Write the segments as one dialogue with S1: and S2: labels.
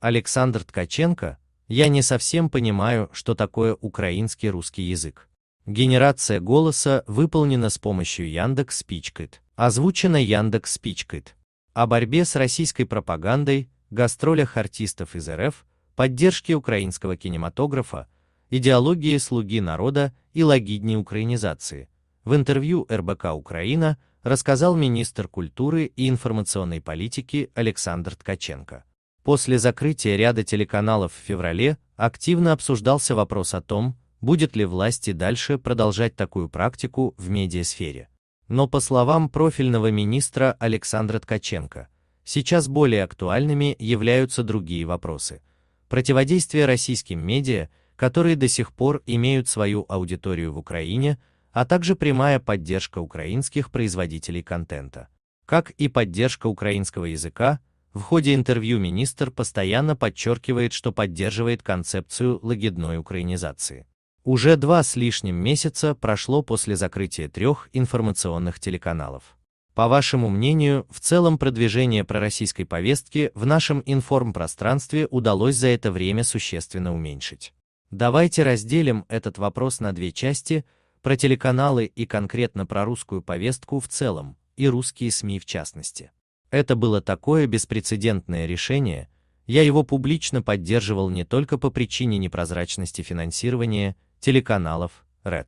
S1: Александр Ткаченко, я не совсем понимаю, что такое украинский русский язык. Генерация голоса выполнена с помощью Яндекс Спичкит. Озвучено Яндекс Спичкит. О борьбе с российской пропагандой, гастролях артистов из РФ, поддержке украинского кинематографа, идеологии слуги народа и логидней украинизации. В интервью РБК «Украина» рассказал министр культуры и информационной политики Александр Ткаченко. После закрытия ряда телеканалов в феврале активно обсуждался вопрос о том, будет ли власти дальше продолжать такую практику в медиасфере. Но по словам профильного министра Александра Ткаченко, сейчас более актуальными являются другие вопросы. Противодействие российским медиа, которые до сих пор имеют свою аудиторию в Украине, а также прямая поддержка украинских производителей контента, как и поддержка украинского языка, в ходе интервью министр постоянно подчеркивает, что поддерживает концепцию лагидной украинизации. Уже два с лишним месяца прошло после закрытия трех информационных телеканалов. По вашему мнению, в целом продвижение пророссийской повестки в нашем информпространстве удалось за это время существенно уменьшить. Давайте разделим этот вопрос на две части, про телеканалы и конкретно про русскую повестку в целом, и русские СМИ в частности. Это было такое беспрецедентное решение, я его публично поддерживал не только по причине непрозрачности финансирования телеканалов RED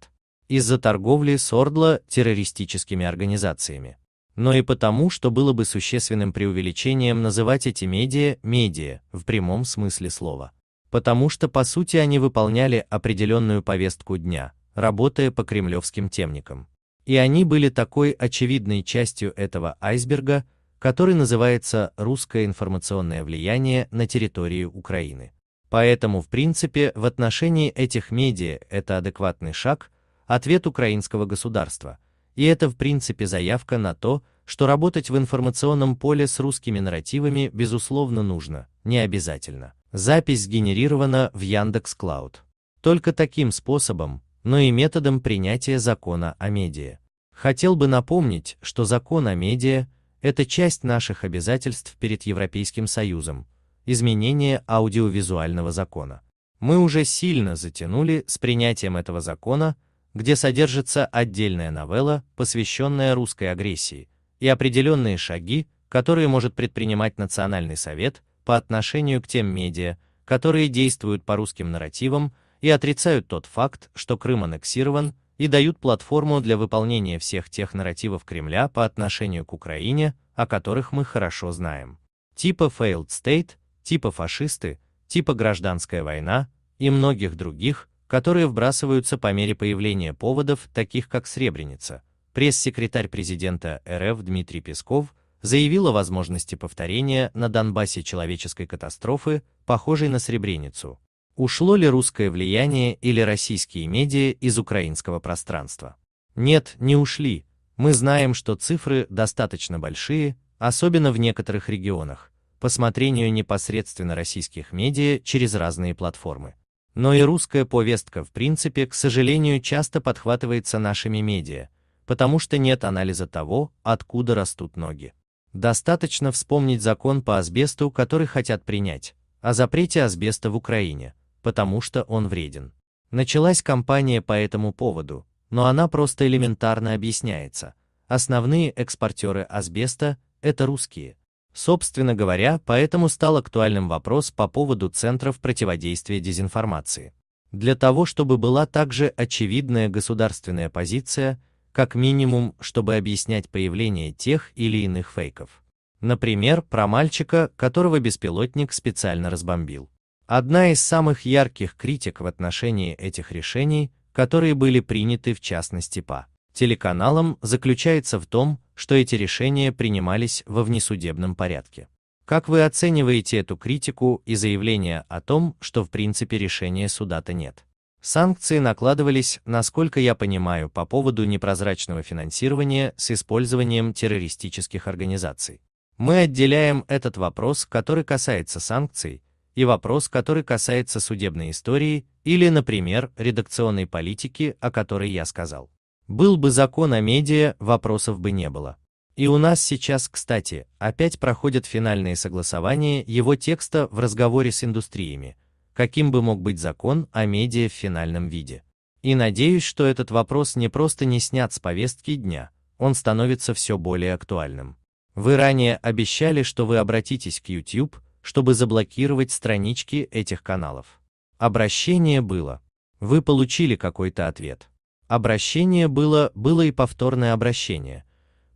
S1: из-за торговли с Ордла террористическими организациями, но и потому, что было бы существенным преувеличением называть эти медиа «медиа» в прямом смысле слова, потому что по сути они выполняли определенную повестку дня, работая по кремлевским темникам. И они были такой очевидной частью этого айсберга, который называется «Русское информационное влияние на территории Украины». Поэтому, в принципе, в отношении этих медиа это адекватный шаг, ответ украинского государства, и это, в принципе, заявка на то, что работать в информационном поле с русскими нарративами, безусловно, нужно, не обязательно. Запись сгенерирована в Яндекс Клауд. Только таким способом, но и методом принятия закона о медиа. Хотел бы напомнить, что закон о медиа – это часть наших обязательств перед Европейским Союзом, изменение аудиовизуального закона. Мы уже сильно затянули с принятием этого закона, где содержится отдельная новелла, посвященная русской агрессии, и определенные шаги, которые может предпринимать Национальный совет по отношению к тем медиа, которые действуют по русским нарративам и отрицают тот факт, что Крым аннексирован и дают платформу для выполнения всех тех нарративов Кремля по отношению к Украине, о которых мы хорошо знаем. Типа failed state, типа фашисты, типа гражданская война и многих других, которые вбрасываются по мере появления поводов, таких как Сребреница. Пресс-секретарь президента РФ Дмитрий Песков заявил о возможности повторения на Донбассе человеческой катастрофы, похожей на Сребреницу. Ушло ли русское влияние или российские медиа из украинского пространства? Нет, не ушли. Мы знаем, что цифры достаточно большие, особенно в некоторых регионах, по смотрению непосредственно российских медиа через разные платформы. Но и русская повестка в принципе, к сожалению, часто подхватывается нашими медиа, потому что нет анализа того, откуда растут ноги. Достаточно вспомнить закон по асбесту, который хотят принять, о запрете асбеста в Украине, потому что он вреден. Началась кампания по этому поводу, но она просто элементарно объясняется. Основные экспортеры асбеста – это русские. Собственно говоря, поэтому стал актуальным вопрос по поводу центров противодействия дезинформации. Для того, чтобы была также очевидная государственная позиция, как минимум, чтобы объяснять появление тех или иных фейков. Например, про мальчика, которого беспилотник специально разбомбил. Одна из самых ярких критик в отношении этих решений, которые были приняты в частности по телеканалам, заключается в том, что эти решения принимались во внесудебном порядке. Как вы оцениваете эту критику и заявление о том, что в принципе решения суда-то нет? Санкции накладывались, насколько я понимаю, по поводу непрозрачного финансирования с использованием террористических организаций. Мы отделяем этот вопрос, который касается санкций, и вопрос, который касается судебной истории или, например, редакционной политики, о которой я сказал. Был бы закон о медиа, вопросов бы не было. И у нас сейчас, кстати, опять проходят финальные согласования его текста в разговоре с индустриями, каким бы мог быть закон о медиа в финальном виде. И надеюсь, что этот вопрос не просто не снят с повестки дня, он становится все более актуальным. Вы ранее обещали, что вы обратитесь к YouTube, чтобы заблокировать странички этих каналов. Обращение было. Вы получили какой-то ответ. Обращение было, было и повторное обращение,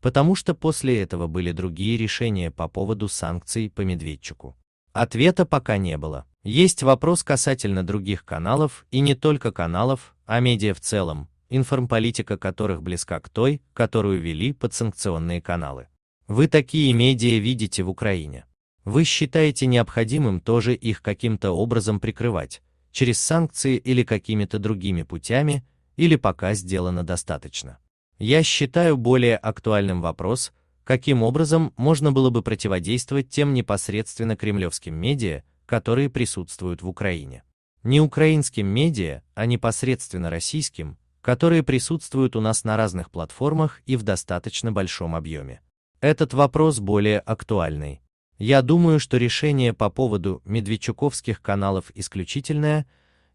S1: потому что после этого были другие решения по поводу санкций по Медведчику. Ответа пока не было. Есть вопрос касательно других каналов и не только каналов, а медиа в целом, информполитика которых близка к той, которую вели подсанкционные каналы. Вы такие медиа видите в Украине. Вы считаете необходимым тоже их каким-то образом прикрывать, через санкции или какими-то другими путями, или пока сделано достаточно. Я считаю более актуальным вопрос, каким образом можно было бы противодействовать тем непосредственно кремлевским медиа, которые присутствуют в Украине. Не украинским медиа, а непосредственно российским, которые присутствуют у нас на разных платформах и в достаточно большом объеме. Этот вопрос более актуальный, я думаю, что решение по поводу медведчуковских каналов исключительное,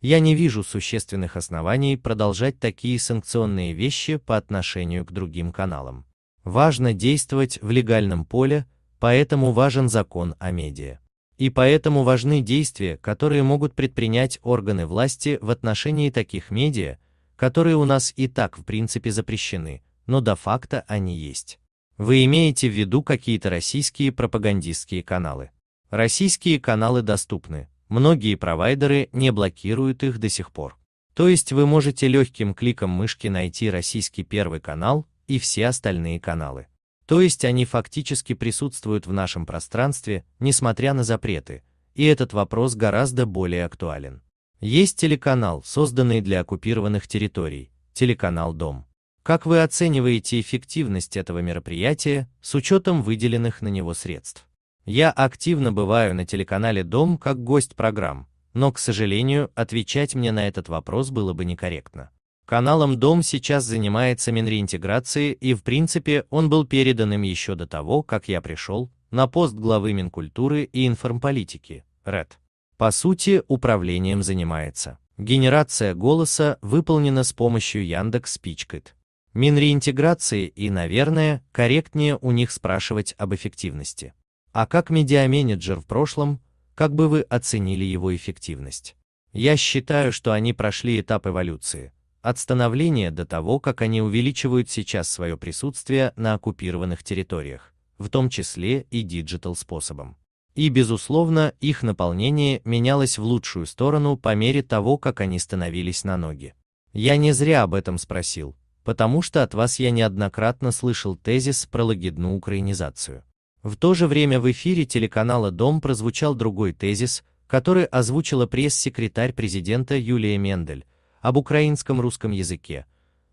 S1: я не вижу существенных оснований продолжать такие санкционные вещи по отношению к другим каналам. Важно действовать в легальном поле, поэтому важен закон о медиа. И поэтому важны действия, которые могут предпринять органы власти в отношении таких медиа, которые у нас и так в принципе запрещены, но до факта они есть. Вы имеете в виду какие-то российские пропагандистские каналы. Российские каналы доступны, многие провайдеры не блокируют их до сих пор. То есть вы можете легким кликом мышки найти российский первый канал и все остальные каналы. То есть они фактически присутствуют в нашем пространстве, несмотря на запреты, и этот вопрос гораздо более актуален. Есть телеканал, созданный для оккупированных территорий, телеканал «Дом». Как вы оцениваете эффективность этого мероприятия с учетом выделенных на него средств? Я активно бываю на телеканале «Дом» как гость программ, но, к сожалению, отвечать мне на этот вопрос было бы некорректно. Каналом «Дом» сейчас занимается Минреинтеграции и, в принципе, он был передан им еще до того, как я пришел на пост главы Минкультуры и информполитики, РЭД. По сути, управлением занимается. Генерация голоса выполнена с помощью Яндекс.Спичкэт. Минреинтеграции и, наверное, корректнее у них спрашивать об эффективности. А как медиаменеджер в прошлом, как бы вы оценили его эффективность? Я считаю, что они прошли этап эволюции, от становления до того, как они увеличивают сейчас свое присутствие на оккупированных территориях, в том числе и диджитал способом. И, безусловно, их наполнение менялось в лучшую сторону по мере того, как они становились на ноги. Я не зря об этом спросил, потому что от вас я неоднократно слышал тезис про лагидную украинизацию. В то же время в эфире телеканала «Дом» прозвучал другой тезис, который озвучила пресс-секретарь президента Юлия Мендель об украинском русском языке.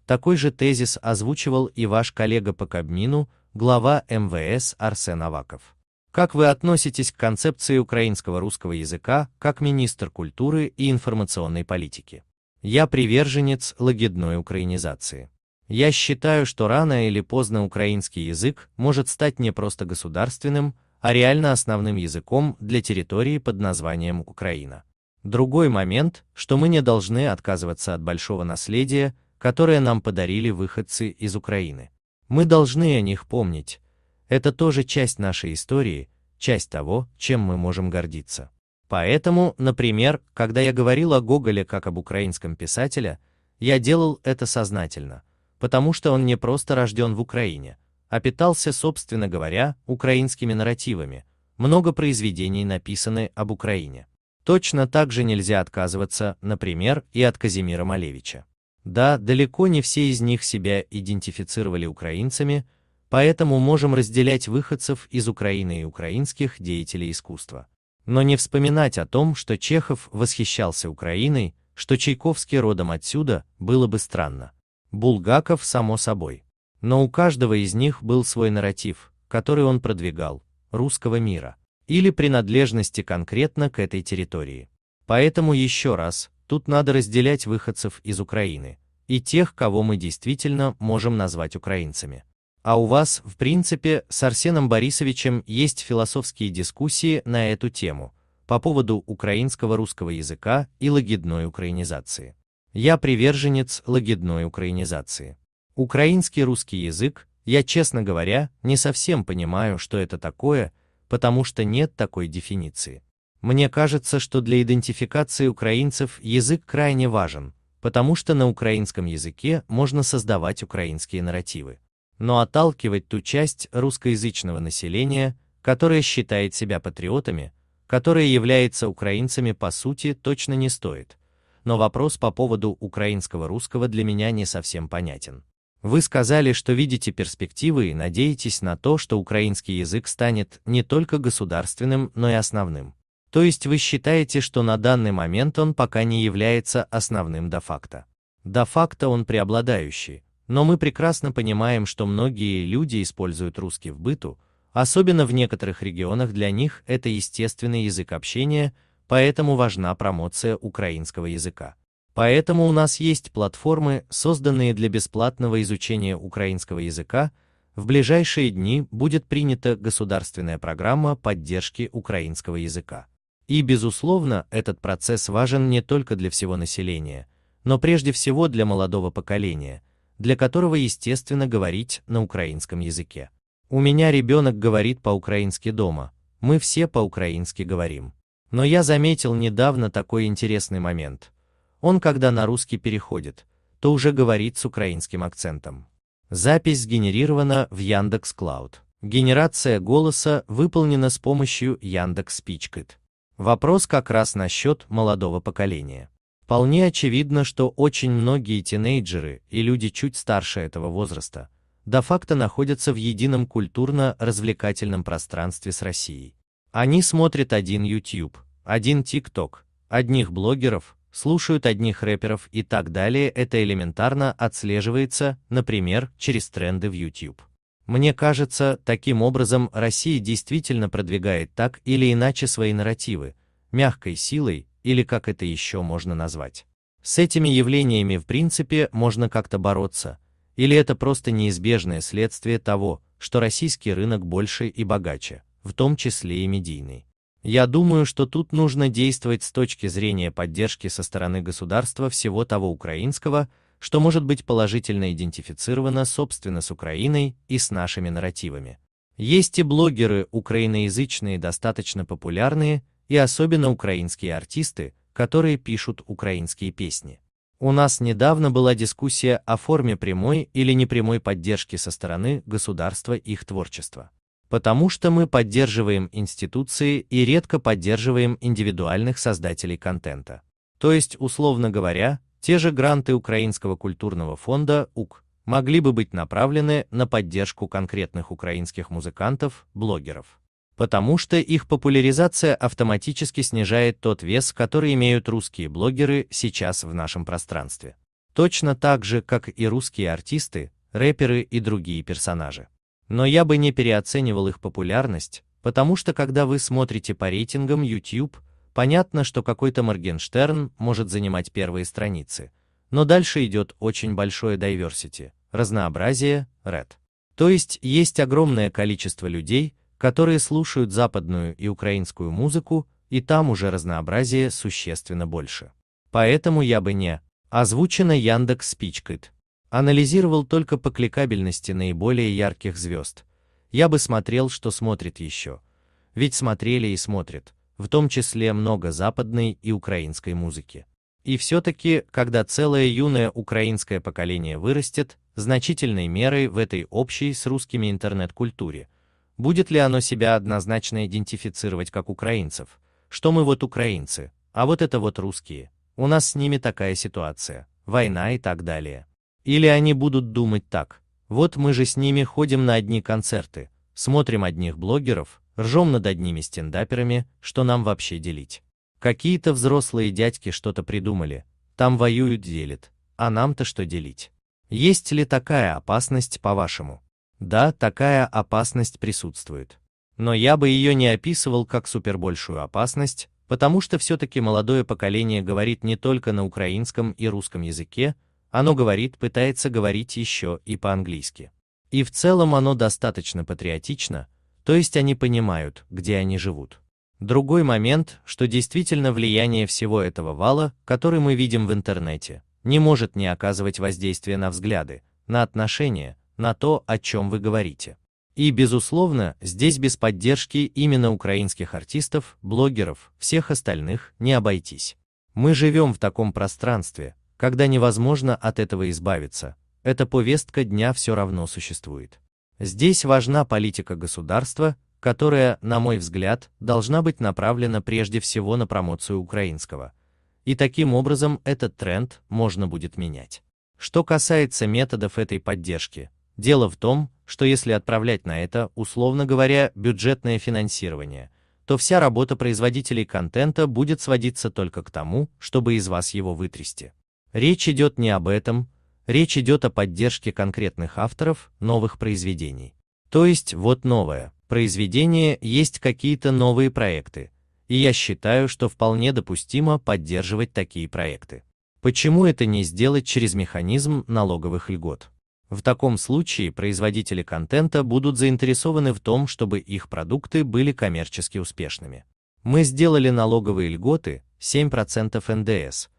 S1: Такой же тезис озвучивал и ваш коллега по Кабмину, глава МВС Арсен Аваков. Как вы относитесь к концепции украинского русского языка как министр культуры и информационной политики? Я приверженец лагидной украинизации. Я считаю, что рано или поздно украинский язык может стать не просто государственным, а реально основным языком для территории под названием Украина. Другой момент, что мы не должны отказываться от большого наследия, которое нам подарили выходцы из Украины. Мы должны о них помнить. Это тоже часть нашей истории, часть того, чем мы можем гордиться. Поэтому, например, когда я говорил о Гоголе как об украинском писателе, я делал это сознательно потому что он не просто рожден в Украине, а питался, собственно говоря, украинскими нарративами. Много произведений написаны об Украине. Точно так же нельзя отказываться, например, и от Казимира Малевича. Да, далеко не все из них себя идентифицировали украинцами, поэтому можем разделять выходцев из Украины и украинских деятелей искусства. Но не вспоминать о том, что Чехов восхищался Украиной, что Чайковский родом отсюда, было бы странно. Булгаков, само собой. Но у каждого из них был свой нарратив, который он продвигал, русского мира, или принадлежности конкретно к этой территории. Поэтому еще раз, тут надо разделять выходцев из Украины и тех, кого мы действительно можем назвать украинцами. А у вас, в принципе, с Арсеном Борисовичем есть философские дискуссии на эту тему по поводу украинского русского языка и лагидной украинизации. Я приверженец лагидной украинизации. Украинский русский язык, я, честно говоря, не совсем понимаю, что это такое, потому что нет такой дефиниции. Мне кажется, что для идентификации украинцев язык крайне важен, потому что на украинском языке можно создавать украинские нарративы. Но отталкивать ту часть русскоязычного населения, которая считает себя патриотами, которая является украинцами по сути, точно не стоит – но вопрос по поводу украинского русского для меня не совсем понятен. Вы сказали, что видите перспективы и надеетесь на то, что украинский язык станет не только государственным, но и основным. То есть вы считаете, что на данный момент он пока не является основным де-факто. Де-факто он преобладающий, но мы прекрасно понимаем, что многие люди используют русский в быту, особенно в некоторых регионах для них это естественный язык общения, поэтому важна промоция украинского языка. Поэтому у нас есть платформы, созданные для бесплатного изучения украинского языка. В ближайшие дни будет принята государственная программа поддержки украинского языка. И, безусловно, этот процесс важен не только для всего населения, но прежде всего для молодого поколения, для которого естественно говорить на украинском языке. У меня ребенок говорит по-украински дома, мы все по-украински говорим. Но я заметил недавно такой интересный момент. Он, когда на русский переходит, то уже говорит с украинским акцентом. Запись сгенерирована в Яндекс Клауд. Генерация голоса выполнена с помощью Яндекс Спичкит. Вопрос как раз насчет молодого поколения. Вполне очевидно, что очень многие тинейджеры и люди чуть старше этого возраста де факта находятся в едином культурно-развлекательном пространстве с Россией. Они смотрят один YouTube, один TikTok, одних блогеров, слушают одних рэперов и так далее. Это элементарно отслеживается, например, через тренды в YouTube. Мне кажется, таким образом Россия действительно продвигает так или иначе свои нарративы, мягкой силой, или как это еще можно назвать. С этими явлениями в принципе можно как-то бороться, или это просто неизбежное следствие того, что российский рынок больше и богаче, в том числе и медийный. Я думаю, что тут нужно действовать с точки зрения поддержки со стороны государства всего того украинского, что может быть положительно идентифицировано собственно с Украиной и с нашими нарративами. Есть и блогеры украиноязычные достаточно популярные, и особенно украинские артисты, которые пишут украинские песни. У нас недавно была дискуссия о форме прямой или непрямой поддержки со стороны государства их творчества потому что мы поддерживаем институции и редко поддерживаем индивидуальных создателей контента. То есть, условно говоря, те же гранты Украинского культурного фонда УК могли бы быть направлены на поддержку конкретных украинских музыкантов, блогеров. Потому что их популяризация автоматически снижает тот вес, который имеют русские блогеры сейчас в нашем пространстве. Точно так же, как и русские артисты, рэперы и другие персонажи. Но я бы не переоценивал их популярность, потому что когда вы смотрите по рейтингам YouTube, понятно, что какой-то Моргенштерн может занимать первые страницы, но дальше идет очень большое diversity, разнообразие, red. То есть есть огромное количество людей, которые слушают западную и украинскую музыку, и там уже разнообразие существенно больше. Поэтому я бы не озвучено Яндекс Спичкит Анализировал только по кликабельности наиболее ярких звезд. Я бы смотрел, что смотрит еще. Ведь смотрели и смотрят, в том числе много западной и украинской музыки. И все-таки, когда целое юное украинское поколение вырастет, значительной мерой в этой общей с русскими интернет-культуре, будет ли оно себя однозначно идентифицировать как украинцев, что мы вот украинцы, а вот это вот русские, у нас с ними такая ситуация, война и так далее. Или они будут думать так, вот мы же с ними ходим на одни концерты, смотрим одних блогеров, ржем над одними стендаперами, что нам вообще делить. Какие-то взрослые дядьки что-то придумали, там воюют делят, а нам-то что делить? Есть ли такая опасность, по-вашему? Да, такая опасность присутствует. Но я бы ее не описывал как супербольшую опасность, потому что все-таки молодое поколение говорит не только на украинском и русском языке, оно говорит, пытается говорить еще и по-английски. И в целом оно достаточно патриотично, то есть они понимают, где они живут. Другой момент, что действительно влияние всего этого вала, который мы видим в интернете, не может не оказывать воздействия на взгляды, на отношения, на то, о чем вы говорите. И, безусловно, здесь без поддержки именно украинских артистов, блогеров, всех остальных не обойтись. Мы живем в таком пространстве, когда невозможно от этого избавиться, эта повестка дня все равно существует. Здесь важна политика государства, которая, на мой взгляд, должна быть направлена прежде всего на промоцию украинского. И таким образом этот тренд можно будет менять. Что касается методов этой поддержки, дело в том, что если отправлять на это, условно говоря, бюджетное финансирование, то вся работа производителей контента будет сводиться только к тому, чтобы из вас его вытрясти. Речь идет не об этом, речь идет о поддержке конкретных авторов новых произведений. То есть вот новое произведение, есть какие-то новые проекты, и я считаю, что вполне допустимо поддерживать такие проекты. Почему это не сделать через механизм налоговых льгот? В таком случае производители контента будут заинтересованы в том, чтобы их продукты были коммерчески успешными. Мы сделали налоговые льготы 7% НДС,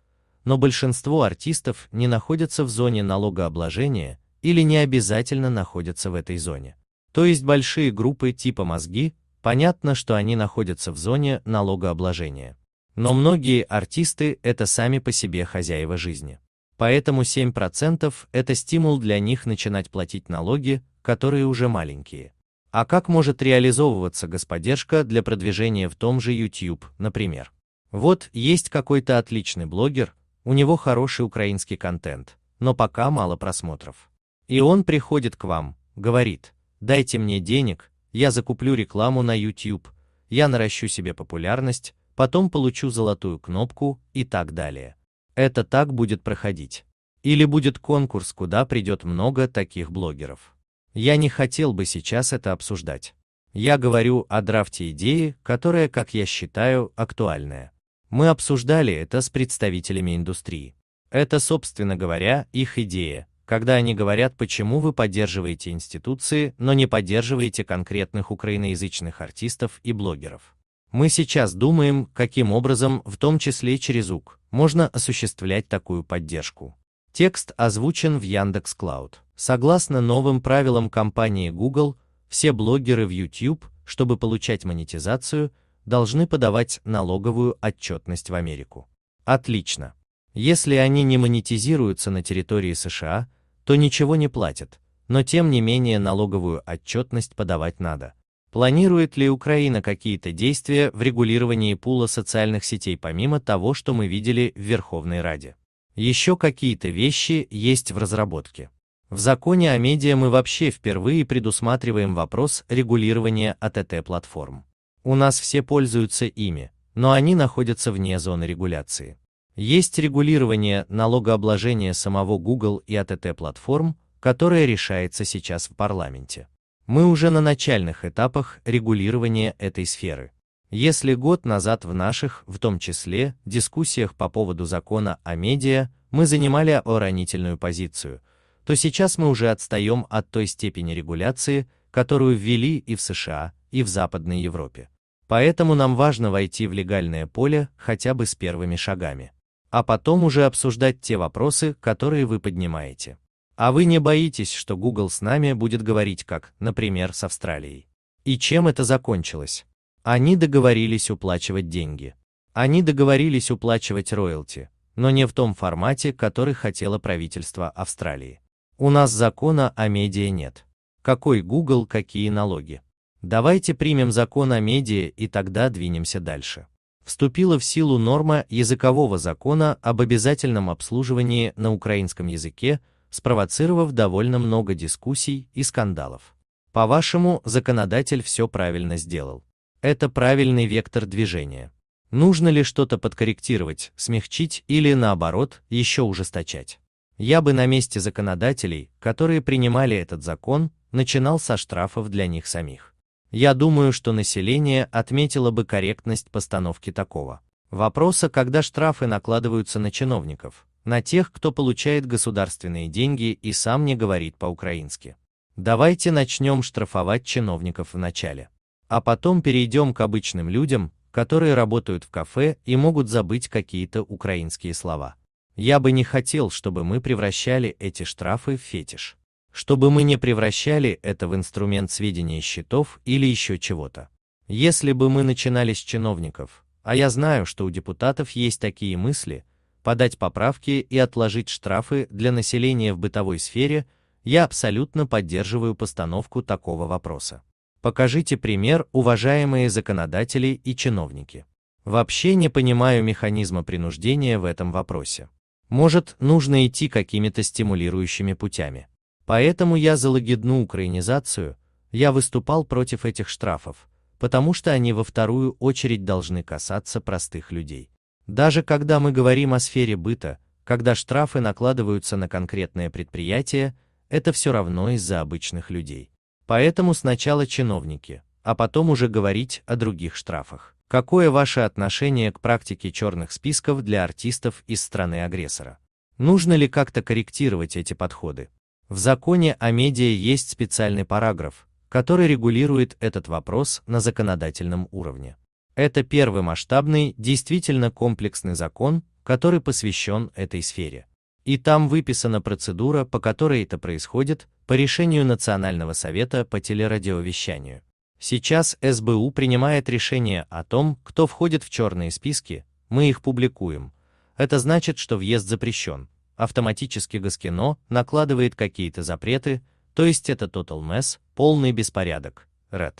S1: но большинство артистов не находятся в зоне налогообложения или не обязательно находятся в этой зоне. То есть большие группы типа мозги, понятно, что они находятся в зоне налогообложения. Но многие артисты – это сами по себе хозяева жизни. Поэтому 7% – это стимул для них начинать платить налоги, которые уже маленькие. А как может реализовываться господдержка для продвижения в том же YouTube, например? Вот есть какой-то отличный блогер, у него хороший украинский контент, но пока мало просмотров. И он приходит к вам, говорит, дайте мне денег, я закуплю рекламу на YouTube, я наращу себе популярность, потом получу золотую кнопку и так далее. Это так будет проходить. Или будет конкурс, куда придет много таких блогеров. Я не хотел бы сейчас это обсуждать. Я говорю о драфте идеи, которая, как я считаю, актуальная. Мы обсуждали это с представителями индустрии. Это, собственно говоря, их идея, когда они говорят, почему вы поддерживаете институции, но не поддерживаете конкретных украиноязычных артистов и блогеров. Мы сейчас думаем, каким образом, в том числе через УК, можно осуществлять такую поддержку. Текст озвучен в Яндекс Клауд. Согласно новым правилам компании Google, все блогеры в YouTube, чтобы получать монетизацию, должны подавать налоговую отчетность в Америку. Отлично. Если они не монетизируются на территории США, то ничего не платят, но тем не менее налоговую отчетность подавать надо. Планирует ли Украина какие-то действия в регулировании пула социальных сетей помимо того, что мы видели в Верховной Раде? Еще какие-то вещи есть в разработке. В законе о медиа мы вообще впервые предусматриваем вопрос регулирования АТТ-платформ. У нас все пользуются ими, но они находятся вне зоны регуляции. Есть регулирование налогообложения самого Google и АТТ-платформ, которое решается сейчас в парламенте. Мы уже на начальных этапах регулирования этой сферы. Если год назад в наших, в том числе, дискуссиях по поводу закона о медиа, мы занимали оранительную позицию, то сейчас мы уже отстаем от той степени регуляции, которую ввели и в США, и в Западной Европе. Поэтому нам важно войти в легальное поле хотя бы с первыми шагами. А потом уже обсуждать те вопросы, которые вы поднимаете. А вы не боитесь, что Google с нами будет говорить как, например, с Австралией. И чем это закончилось? Они договорились уплачивать деньги. Они договорились уплачивать роялти, но не в том формате, который хотело правительство Австралии. У нас закона о медиа нет. Какой Google, какие налоги? Давайте примем закон о медиа и тогда двинемся дальше. Вступила в силу норма языкового закона об обязательном обслуживании на украинском языке, спровоцировав довольно много дискуссий и скандалов. По-вашему, законодатель все правильно сделал. Это правильный вектор движения. Нужно ли что-то подкорректировать, смягчить или, наоборот, еще ужесточать? Я бы на месте законодателей, которые принимали этот закон, начинал со штрафов для них самих. Я думаю, что население отметило бы корректность постановки такого вопроса, когда штрафы накладываются на чиновников, на тех, кто получает государственные деньги и сам не говорит по-украински. Давайте начнем штрафовать чиновников вначале. А потом перейдем к обычным людям, которые работают в кафе и могут забыть какие-то украинские слова. Я бы не хотел, чтобы мы превращали эти штрафы в фетиш чтобы мы не превращали это в инструмент сведения счетов или еще чего-то. Если бы мы начинали с чиновников, а я знаю, что у депутатов есть такие мысли, подать поправки и отложить штрафы для населения в бытовой сфере, я абсолютно поддерживаю постановку такого вопроса. Покажите пример, уважаемые законодатели и чиновники. Вообще не понимаю механизма принуждения в этом вопросе. Может, нужно идти какими-то стимулирующими путями. Поэтому я за лагидную украинизацию, я выступал против этих штрафов, потому что они во вторую очередь должны касаться простых людей. Даже когда мы говорим о сфере быта, когда штрафы накладываются на конкретное предприятие, это все равно из-за обычных людей. Поэтому сначала чиновники, а потом уже говорить о других штрафах. Какое ваше отношение к практике черных списков для артистов из страны-агрессора? Нужно ли как-то корректировать эти подходы? В законе о медиа есть специальный параграф, который регулирует этот вопрос на законодательном уровне. Это первый масштабный, действительно комплексный закон, который посвящен этой сфере. И там выписана процедура, по которой это происходит, по решению Национального совета по телерадиовещанию. Сейчас СБУ принимает решение о том, кто входит в черные списки, мы их публикуем. Это значит, что въезд запрещен, автоматически гаскино накладывает какие-то запреты, то есть это total mess, полный беспорядок, red.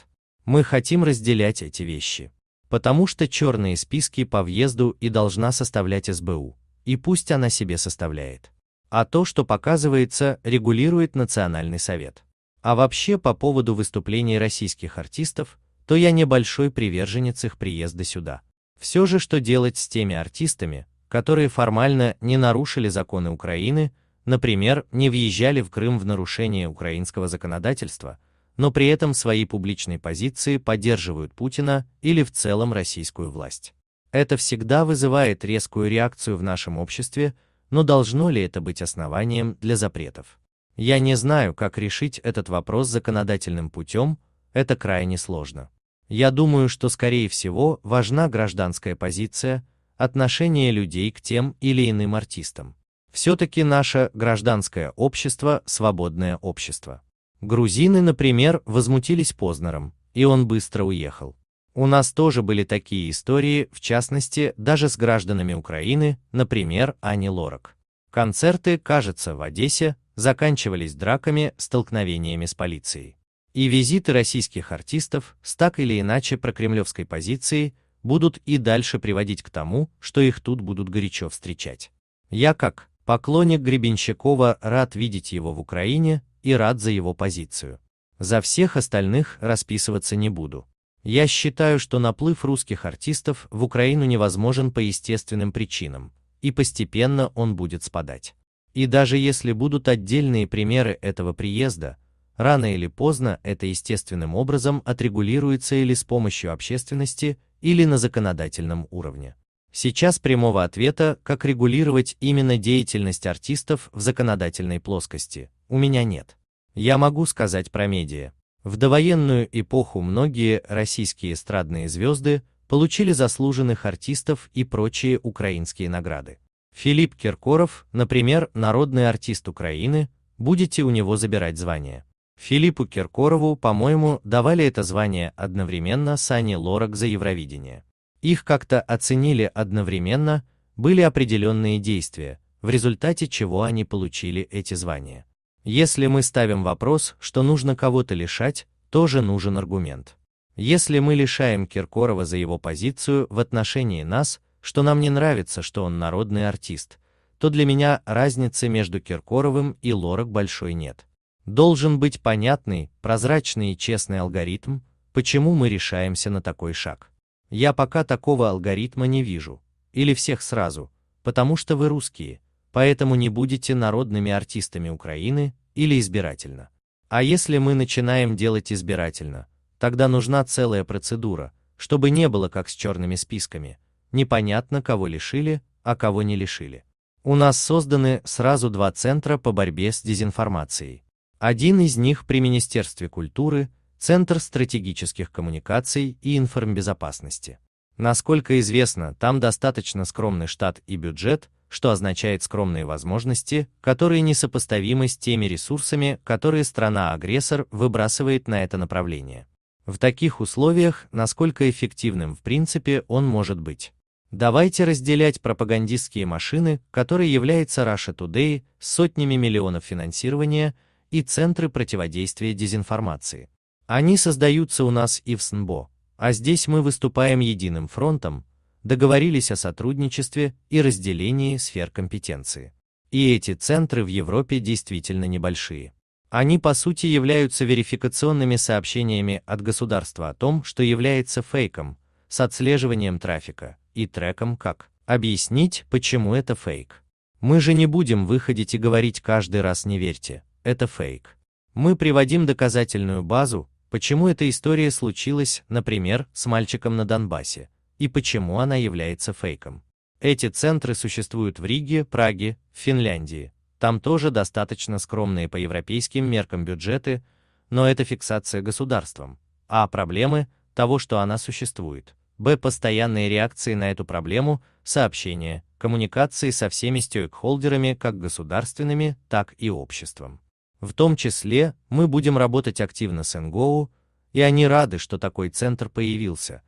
S1: Мы хотим разделять эти вещи. Потому что черные списки по въезду и должна составлять СБУ, и пусть она себе составляет. А то, что показывается, регулирует Национальный совет. А вообще по поводу выступлений российских артистов, то я небольшой приверженец их приезда сюда. Все же, что делать с теми артистами, которые формально не нарушили законы Украины, например, не въезжали в Крым в нарушение украинского законодательства, но при этом свои публичные позиции поддерживают Путина или в целом российскую власть. Это всегда вызывает резкую реакцию в нашем обществе, но должно ли это быть основанием для запретов? Я не знаю, как решить этот вопрос законодательным путем, это крайне сложно. Я думаю, что скорее всего важна гражданская позиция, отношение людей к тем или иным артистам. Все-таки наше гражданское общество – свободное общество. Грузины, например, возмутились Познером, и он быстро уехал. У нас тоже были такие истории, в частности, даже с гражданами Украины, например, Ани Лорак. Концерты, кажется, в Одессе заканчивались драками, столкновениями с полицией. И визиты российских артистов с так или иначе прокремлевской позицией будут и дальше приводить к тому, что их тут будут горячо встречать. Я как поклонник Гребенщикова рад видеть его в Украине и рад за его позицию. За всех остальных расписываться не буду. Я считаю, что наплыв русских артистов в Украину невозможен по естественным причинам, и постепенно он будет спадать. И даже если будут отдельные примеры этого приезда, рано или поздно это естественным образом отрегулируется или с помощью общественности, или на законодательном уровне. Сейчас прямого ответа, как регулировать именно деятельность артистов в законодательной плоскости, у меня нет. Я могу сказать про медиа. В довоенную эпоху многие российские эстрадные звезды получили заслуженных артистов и прочие украинские награды. Филипп Киркоров, например, народный артист Украины, будете у него забирать звание. Филиппу Киркорову, по-моему, давали это звание одновременно с Ани Лорак за Евровидение. Их как-то оценили одновременно, были определенные действия, в результате чего они получили эти звания. Если мы ставим вопрос, что нужно кого-то лишать, тоже нужен аргумент. Если мы лишаем Киркорова за его позицию в отношении нас, что нам не нравится, что он народный артист, то для меня разницы между Киркоровым и Лорак большой нет. Должен быть понятный, прозрачный и честный алгоритм, почему мы решаемся на такой шаг. Я пока такого алгоритма не вижу, или всех сразу, потому что вы русские, поэтому не будете народными артистами Украины или избирательно. А если мы начинаем делать избирательно, тогда нужна целая процедура, чтобы не было как с черными списками, непонятно кого лишили, а кого не лишили. У нас созданы сразу два центра по борьбе с дезинформацией. Один из них при Министерстве культуры – Центр стратегических коммуникаций и информбезопасности. Насколько известно, там достаточно скромный штат и бюджет, что означает скромные возможности, которые несопоставимы с теми ресурсами, которые страна-агрессор выбрасывает на это направление. В таких условиях, насколько эффективным в принципе он может быть. Давайте разделять пропагандистские машины, которые являются Russia Today, с сотнями миллионов финансирования, и центры противодействия дезинформации. Они создаются у нас и в СНБО, а здесь мы выступаем единым фронтом, договорились о сотрудничестве и разделении сфер компетенции. И эти центры в Европе действительно небольшие. Они по сути являются верификационными сообщениями от государства о том, что является фейком, с отслеживанием трафика и треком как. Объяснить, почему это фейк. Мы же не будем выходить и говорить каждый раз не верьте это фейк. Мы приводим доказательную базу, почему эта история случилась, например, с мальчиком на Донбассе, и почему она является фейком. Эти центры существуют в Риге, Праге, Финляндии. Там тоже достаточно скромные по европейским меркам бюджеты, но это фиксация государством. А проблемы того, что она существует. Б. Постоянные реакции на эту проблему, сообщения, коммуникации со всеми стейкхолдерами как государственными, так и обществом. В том числе мы будем работать активно с НГО, и они рады, что такой центр появился,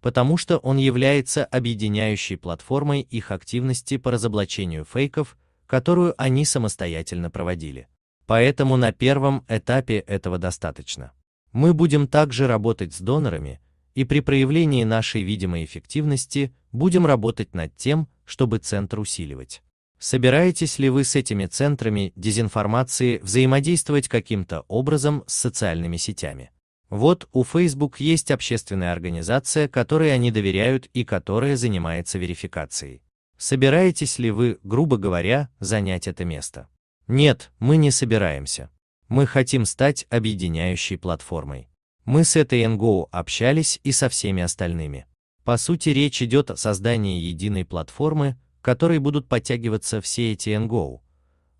S1: потому что он является объединяющей платформой их активности по разоблачению фейков, которую они самостоятельно проводили. Поэтому на первом этапе этого достаточно. Мы будем также работать с донорами, и при проявлении нашей видимой эффективности будем работать над тем, чтобы центр усиливать. Собираетесь ли вы с этими центрами дезинформации взаимодействовать каким-то образом с социальными сетями? Вот у Facebook есть общественная организация, которой они доверяют и которая занимается верификацией. Собираетесь ли вы, грубо говоря, занять это место? Нет, мы не собираемся. Мы хотим стать объединяющей платформой. Мы с этой НГО общались и со всеми остальными. По сути речь идет о создании единой платформы, которой будут подтягиваться все эти NGO.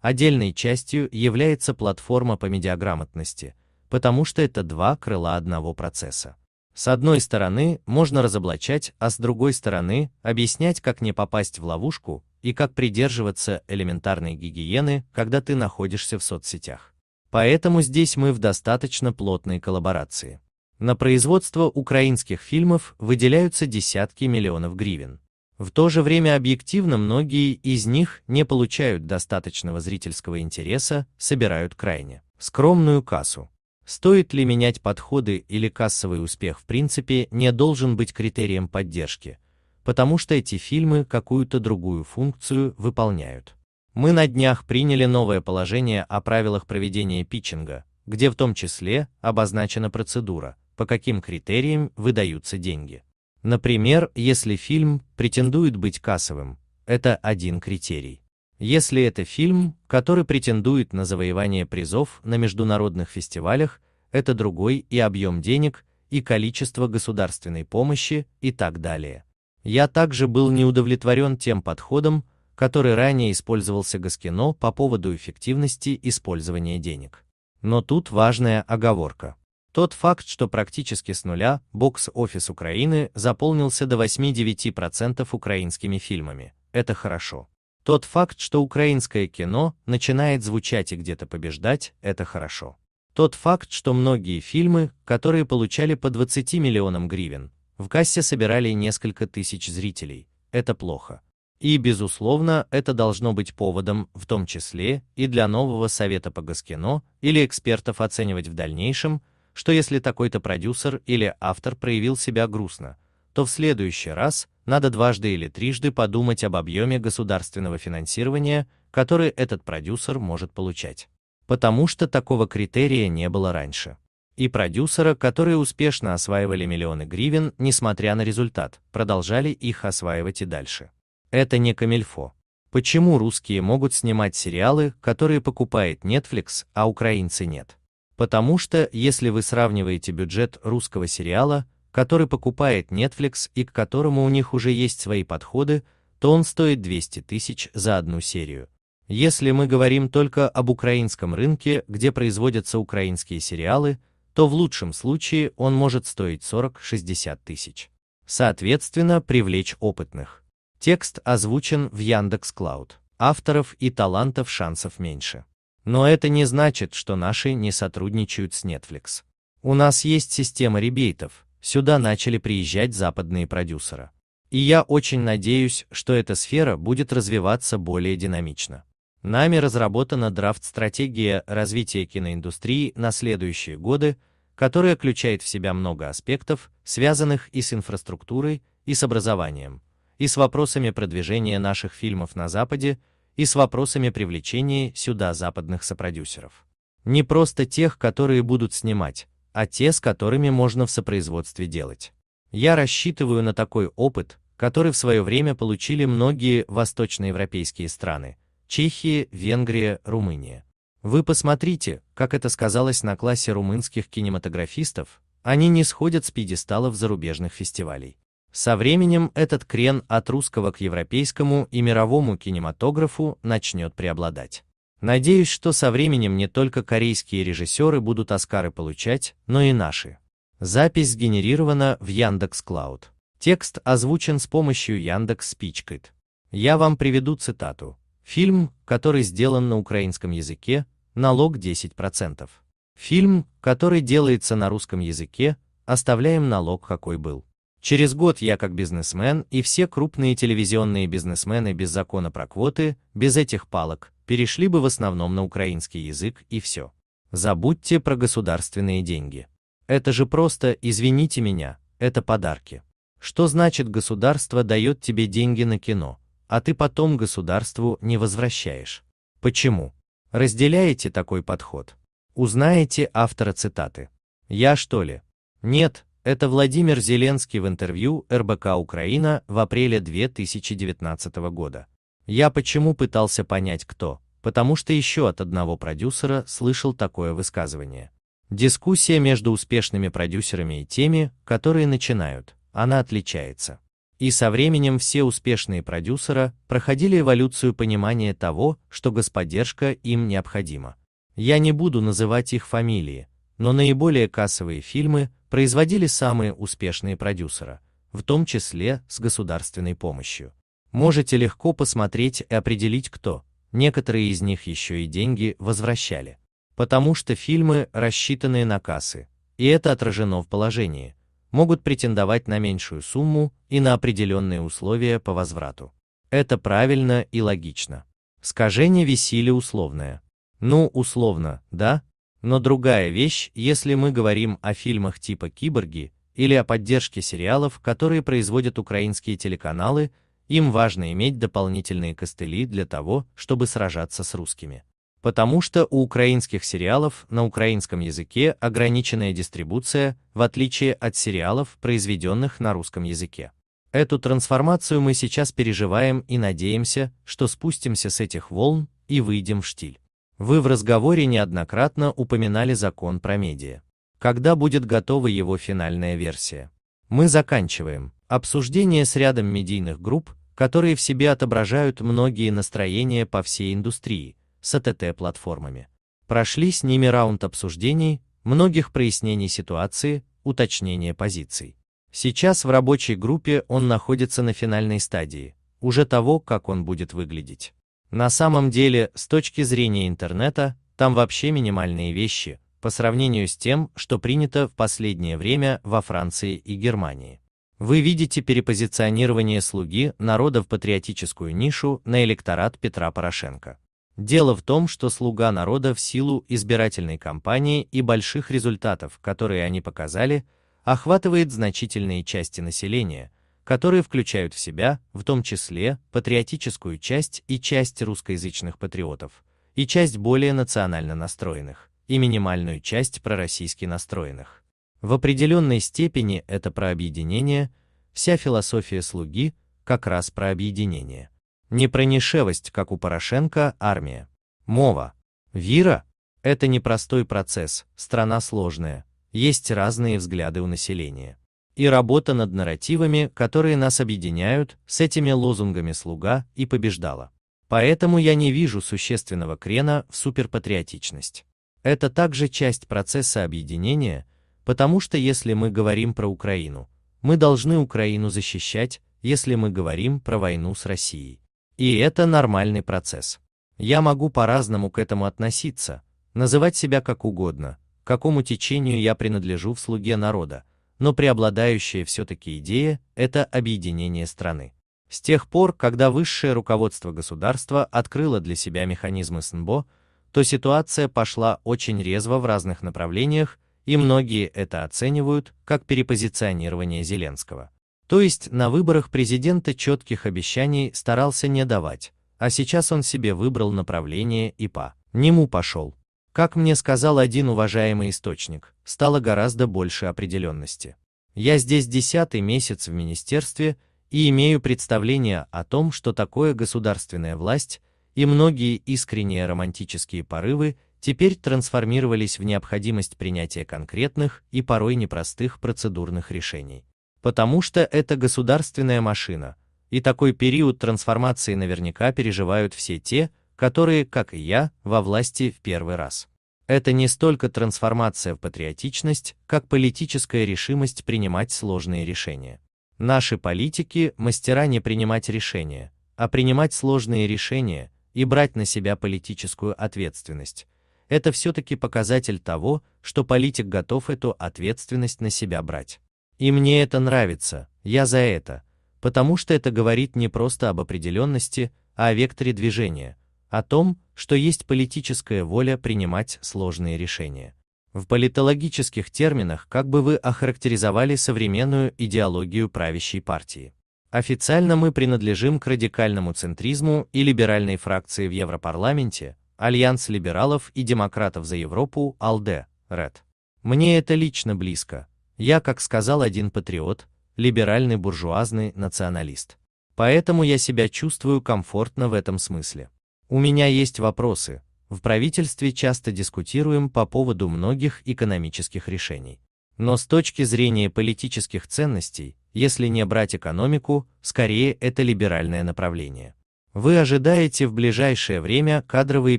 S1: Отдельной частью является платформа по медиаграмотности, потому что это два крыла одного процесса. С одной стороны можно разоблачать, а с другой стороны объяснять, как не попасть в ловушку и как придерживаться элементарной гигиены, когда ты находишься в соцсетях. Поэтому здесь мы в достаточно плотной коллаборации. На производство украинских фильмов выделяются десятки миллионов гривен. В то же время объективно многие из них не получают достаточного зрительского интереса, собирают крайне скромную кассу. Стоит ли менять подходы или кассовый успех в принципе не должен быть критерием поддержки, потому что эти фильмы какую-то другую функцию выполняют. Мы на днях приняли новое положение о правилах проведения питчинга, где в том числе обозначена процедура, по каким критериям выдаются деньги. Например, если фильм претендует быть кассовым, это один критерий. Если это фильм, который претендует на завоевание призов на международных фестивалях, это другой и объем денег, и количество государственной помощи, и так далее. Я также был не удовлетворен тем подходом, который ранее использовался Госкино по поводу эффективности использования денег. Но тут важная оговорка. Тот факт, что практически с нуля бокс-офис Украины заполнился до 8-9% украинскими фильмами, это хорошо. Тот факт, что украинское кино начинает звучать и где-то побеждать, это хорошо. Тот факт, что многие фильмы, которые получали по 20 миллионам гривен, в кассе собирали несколько тысяч зрителей, это плохо. И, безусловно, это должно быть поводом, в том числе, и для нового Совета по Госкино или экспертов оценивать в дальнейшем, что если такой-то продюсер или автор проявил себя грустно, то в следующий раз надо дважды или трижды подумать об объеме государственного финансирования, который этот продюсер может получать. Потому что такого критерия не было раньше. И продюсеры, которые успешно осваивали миллионы гривен, несмотря на результат, продолжали их осваивать и дальше. Это не камильфо. Почему русские могут снимать сериалы, которые покупает Netflix, а украинцы нет? Потому что, если вы сравниваете бюджет русского сериала, который покупает Netflix и к которому у них уже есть свои подходы, то он стоит 200 тысяч за одну серию. Если мы говорим только об украинском рынке, где производятся украинские сериалы, то в лучшем случае он может стоить 40-60 тысяч. Соответственно, привлечь опытных. Текст озвучен в Яндекс.Клауд. Авторов и талантов шансов меньше. Но это не значит, что наши не сотрудничают с Netflix. У нас есть система ребейтов, сюда начали приезжать западные продюсеры. И я очень надеюсь, что эта сфера будет развиваться более динамично. Нами разработана драфт-стратегия развития киноиндустрии на следующие годы, которая включает в себя много аспектов, связанных и с инфраструктурой, и с образованием, и с вопросами продвижения наших фильмов на Западе, и с вопросами привлечения сюда западных сопродюсеров. Не просто тех, которые будут снимать, а те, с которыми можно в сопроизводстве делать. Я рассчитываю на такой опыт, который в свое время получили многие восточноевропейские страны – Чехия, Венгрия, Румыния. Вы посмотрите, как это сказалось на классе румынских кинематографистов, они не сходят с пьедесталов зарубежных фестивалей. Со временем этот крен от русского к европейскому и мировому кинематографу начнет преобладать. Надеюсь, что со временем не только корейские режиссеры будут Оскары получать, но и наши. Запись сгенерирована в Яндекс Клауд. Текст озвучен с помощью Яндекс Спичкит. Я вам приведу цитату. Фильм, который сделан на украинском языке, налог 10%. Фильм, который делается на русском языке, оставляем налог какой был. Через год я как бизнесмен и все крупные телевизионные бизнесмены без закона про квоты, без этих палок, перешли бы в основном на украинский язык и все. Забудьте про государственные деньги. Это же просто, извините меня, это подарки. Что значит государство дает тебе деньги на кино, а ты потом государству не возвращаешь? Почему? Разделяете такой подход? Узнаете автора цитаты. Я что ли? Нет, это Владимир Зеленский в интервью РБК «Украина» в апреле 2019 года. Я почему пытался понять кто, потому что еще от одного продюсера слышал такое высказывание. Дискуссия между успешными продюсерами и теми, которые начинают, она отличается. И со временем все успешные продюсеры проходили эволюцию понимания того, что господдержка им необходима. Я не буду называть их фамилии, но наиболее кассовые фильмы производили самые успешные продюсеры, в том числе с государственной помощью. Можете легко посмотреть и определить кто, некоторые из них еще и деньги возвращали. Потому что фильмы, рассчитанные на кассы, и это отражено в положении, могут претендовать на меньшую сумму и на определенные условия по возврату. Это правильно и логично. Скажение веселье условное. Ну, условно, да, но другая вещь, если мы говорим о фильмах типа «Киборги» или о поддержке сериалов, которые производят украинские телеканалы, им важно иметь дополнительные костыли для того, чтобы сражаться с русскими. Потому что у украинских сериалов на украинском языке ограниченная дистрибуция, в отличие от сериалов, произведенных на русском языке. Эту трансформацию мы сейчас переживаем и надеемся, что спустимся с этих волн и выйдем в штиль. Вы в разговоре неоднократно упоминали закон про медиа. Когда будет готова его финальная версия? Мы заканчиваем обсуждение с рядом медийных групп, которые в себе отображают многие настроения по всей индустрии, с АТТ-платформами. Прошли с ними раунд обсуждений, многих прояснений ситуации, уточнения позиций. Сейчас в рабочей группе он находится на финальной стадии, уже того, как он будет выглядеть. На самом деле, с точки зрения интернета, там вообще минимальные вещи, по сравнению с тем, что принято в последнее время во Франции и Германии. Вы видите перепозиционирование слуги народа в патриотическую нишу на электорат Петра Порошенко. Дело в том, что слуга народа в силу избирательной кампании и больших результатов, которые они показали, охватывает значительные части населения, которые включают в себя, в том числе, патриотическую часть и часть русскоязычных патриотов, и часть более национально настроенных, и минимальную часть пророссийски настроенных. В определенной степени это про объединение, вся философия слуги как раз про объединение. Не про нишевость, как у Порошенко, армия. Мова. Вира – это непростой процесс, страна сложная, есть разные взгляды у населения и работа над нарративами, которые нас объединяют, с этими лозунгами «слуга» и «побеждала». Поэтому я не вижу существенного крена в суперпатриотичность. Это также часть процесса объединения, потому что если мы говорим про Украину, мы должны Украину защищать, если мы говорим про войну с Россией. И это нормальный процесс. Я могу по-разному к этому относиться, называть себя как угодно, к какому течению я принадлежу в «Слуге народа», но преобладающая все-таки идея – это объединение страны. С тех пор, когда высшее руководство государства открыло для себя механизмы СНБО, то ситуация пошла очень резво в разных направлениях, и многие это оценивают как перепозиционирование Зеленского. То есть на выборах президента четких обещаний старался не давать, а сейчас он себе выбрал направление и по нему пошел. Как мне сказал один уважаемый источник, стало гораздо больше определенности. Я здесь десятый месяц в министерстве и имею представление о том, что такое государственная власть, и многие искренние романтические порывы теперь трансформировались в необходимость принятия конкретных и порой непростых процедурных решений. Потому что это государственная машина, и такой период трансформации наверняка переживают все те, которые, как и я, во власти в первый раз. Это не столько трансформация в патриотичность, как политическая решимость принимать сложные решения. Наши политики – мастера не принимать решения, а принимать сложные решения и брать на себя политическую ответственность. Это все-таки показатель того, что политик готов эту ответственность на себя брать. И мне это нравится, я за это, потому что это говорит не просто об определенности, а о векторе движения – о том, что есть политическая воля принимать сложные решения. В политологических терминах как бы вы охарактеризовали современную идеологию правящей партии? Официально мы принадлежим к радикальному центризму и либеральной фракции в Европарламенте, Альянс либералов и демократов за Европу, АЛДЕ, РЕД. Мне это лично близко. Я, как сказал один патриот, либеральный буржуазный националист. Поэтому я себя чувствую комфортно в этом смысле. У меня есть вопросы. В правительстве часто дискутируем по поводу многих экономических решений. Но с точки зрения политических ценностей, если не брать экономику, скорее это либеральное направление. Вы ожидаете в ближайшее время кадровые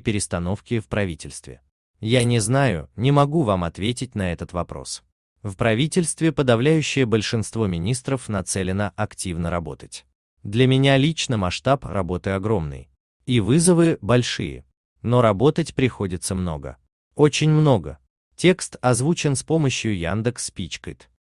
S1: перестановки в правительстве. Я не знаю, не могу вам ответить на этот вопрос. В правительстве подавляющее большинство министров нацелено активно работать. Для меня лично масштаб работы огромный и вызовы большие. Но работать приходится много. Очень много. Текст озвучен с помощью Яндекс Спичкит.